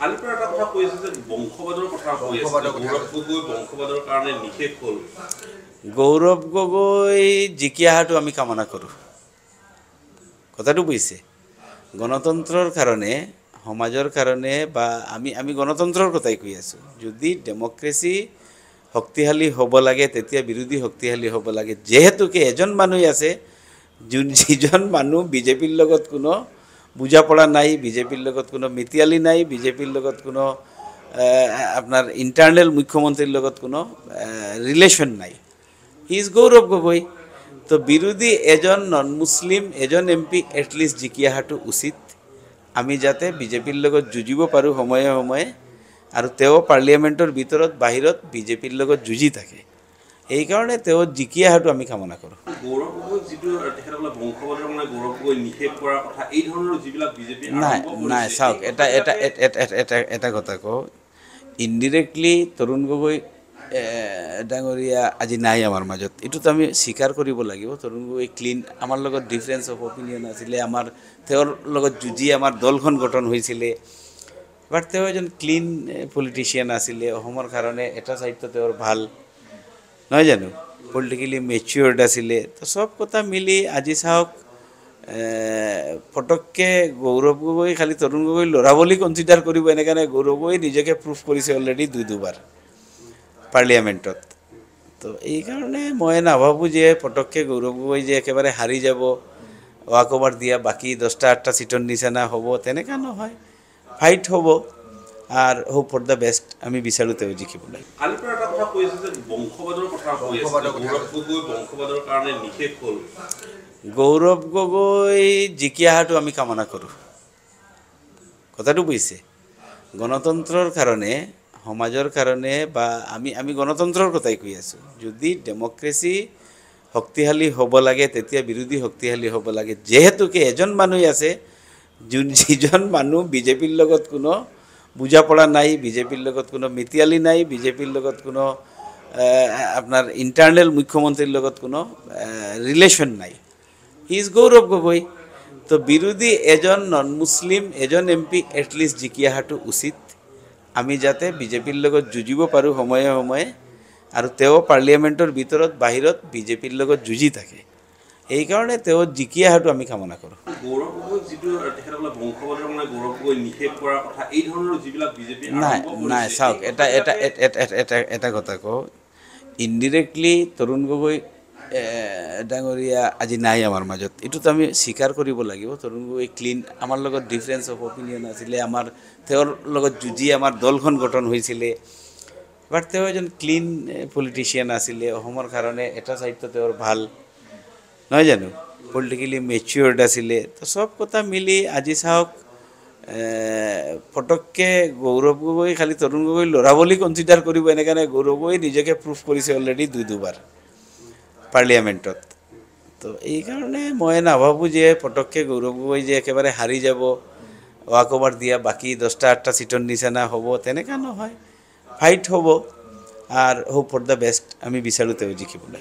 গৌৰৱ গগৈ জিকি অহাটো আমি কামনা কৰোঁ কথাটো বুজিছে গণতন্ত্ৰৰ কাৰণে সমাজৰ কাৰণে বা আমি আমি গণতন্ত্ৰৰ কথাই কৈ আছোঁ যদি ডেম'ক্ৰেচি শক্তিশালী হ'ব লাগে তেতিয়া বিৰোধী শক্তিশালী হ'ব লাগে যিহেতুকে এজন মানুহেই আছে যোন যিজন মানুহ বিজেপিৰ লগত কোনো বুজাপৰা নাই বিজেপিৰ লগত কোনো মিতিয়ালি নাই বিজেপিৰ লগত কোনো আপনার ইন্টারনাল মুখ্যমন্ত্রীর লগত কোনো রিলেশন নাই হি ইজ গৌরব গগৈ তো বিরোধী এজন নন মুসলিম এজন এমপি এটলিস্ট জিকি অহাটো উচিত আমি যাতে বিজেপির লগত যুঁজিব পাৰোঁ সময়ে সময়ে আৰু তেওঁ পাৰ্লিয়ামেণ্টৰ ভিতৰত বাহিৰত বিজেপিৰ লগত যুঁজি থাকে সেইকাৰণে তেওঁ জিকি অহাটো আমি কামনা কৰোঁ নাই নাই চাওক এটা এটা এটা কথা কওঁ ইনডিৰেক্টলি তৰুণ গগৈ ডাঙৰীয়া আজি নাই আমাৰ মাজত এইটোতো আমি স্বীকাৰ কৰিব লাগিব তৰুণ গগৈ ক্লিন আমাৰ লগত ডিফাৰেঞ্চ অফ অপিনিয়ন আছিলে আমাৰ তেওঁৰ লগত যুঁজি আমাৰ দলখন গঠন হৈছিলে বাট তেওঁ এজন ক্লিন পলিটিচিয়ান আছিলে অসমৰ কাৰণে এটা চাইডটো তেওঁৰ ভাল নহয় জানো পলিটিকেলি মেচিয়ৰ্ড আছিলে তো চব কথা মিলি আজি চাওক ফটককৈ গৌৰৱ গগৈ খালি তৰুণ গগৈ ল'ৰা বুলি কনচিডাৰ কৰিব এনেকৈ গৌৰৱ গগৈ নিজকে প্ৰুভ কৰিছে অলৰেডি দুই দুবাৰ পাৰ্লিয়ামেণ্টত তো এইকাৰণে মই নাভাবোঁ যে পটককৈ গৌৰৱ গগৈ যে একেবাৰে হাৰি যাব ৱাক অভাৰ দিয়া বাকী দহটা আঠটা চিটৰ নিচিনা হ'ব তেনেকুৱা নহয় ফাইট হ'ব আর হোপ ফর দ্য বেস্ট আমি বিচার তেও জিখিবলে আলিপুর গৌরব গগৈ জিকি আহাটো আমি কামনা করু কথাটো বুঝছে গণতন্ত্রর কারণে সমাজৰ কারণে বা আমি আমি গণতন্ত্রর কথাই কই আছো যদি ডেমোক্রেসি শক্তিশালী হব লাগে তেতিয়া বিরোধী শক্তিশালী হব লাগে যেহেতুকে এজন মানুহ আছে যিজন মানুহ বিজেপিৰ লগত কোনো বুজাপৰা নাই বিজেপিৰ লগত কোনো মিতিয়ালি নাই বিজেপিৰ লগত কোনো আপনার ইন্টারনাল মুখ্যমন্ত্রীর লগত কোনো রিলেশন নাই হি ইজ গৌরব গগৈ তো বিরোধী এজন নন মুসলিম এজন এমপি এটলিস্ট জিকি অহাটো উচিত আমি যাতে বিজেপির লগত যুঁজিব পাৰোঁ সময়ে সময়ে আৰু তেওঁ পাৰ্লিয়ামেণ্টৰ ভিতৰত বাহিৰত বিজেপিৰ লগত যুঁজি থাকে সেইকাৰণে তেওঁ জিকি অহাটো আমি কামনা কৰোঁ নাই নাই চাওক এটা এটা এটা কথা কওঁ ইনডিৰেক্টলি তৰুণ গগৈ ডাঙৰীয়া আজি নাই আমাৰ মাজত এইটোতো আমি স্বীকাৰ কৰিব লাগিব তৰুণ গগৈ ক্লিন আমাৰ লগত ডিফাৰেঞ্চ অফ অপিনিয়ন আছিলে আমাৰ তেওঁৰ লগত যুঁজি আমাৰ দলখন গঠন হৈছিলে বাট তেওঁ এজন ক্লিন পলিটিচিয়ান আছিলে অসমৰ কাৰণে এটা চাইডটো তেওঁৰ ভাল নহয় জানো পলিটিকেলি মেচিয়ৰ্ড আছিলে তো চব কথা মিলি আজি চাওক ফটককৈ গৌৰৱ গগৈ খালি তৰুণ গগৈ ল'ৰা বুলি কনচিডাৰ কৰিব এনেকৈ গৌৰৱ গগৈ নিজকে প্ৰুফ কৰিছে অলৰেডি দুই দুবাৰ পাৰ্লিয়ামেণ্টত তো এইকাৰণে মই নাভাবোঁ যে পটককৈ গৌৰৱ গগৈ যে একেবাৰে হাৰি যাব ৱাক অভাৰ দিয়া বাকী দহটা আঠটা ছিটৰ নিচিনা হ'ব তেনেকুৱা নহয় ফাইট হ'ব আৰু হোপ ফৰ দ্য বেষ্ট আমি বিচাৰোঁ তেওঁ জিকিবলৈ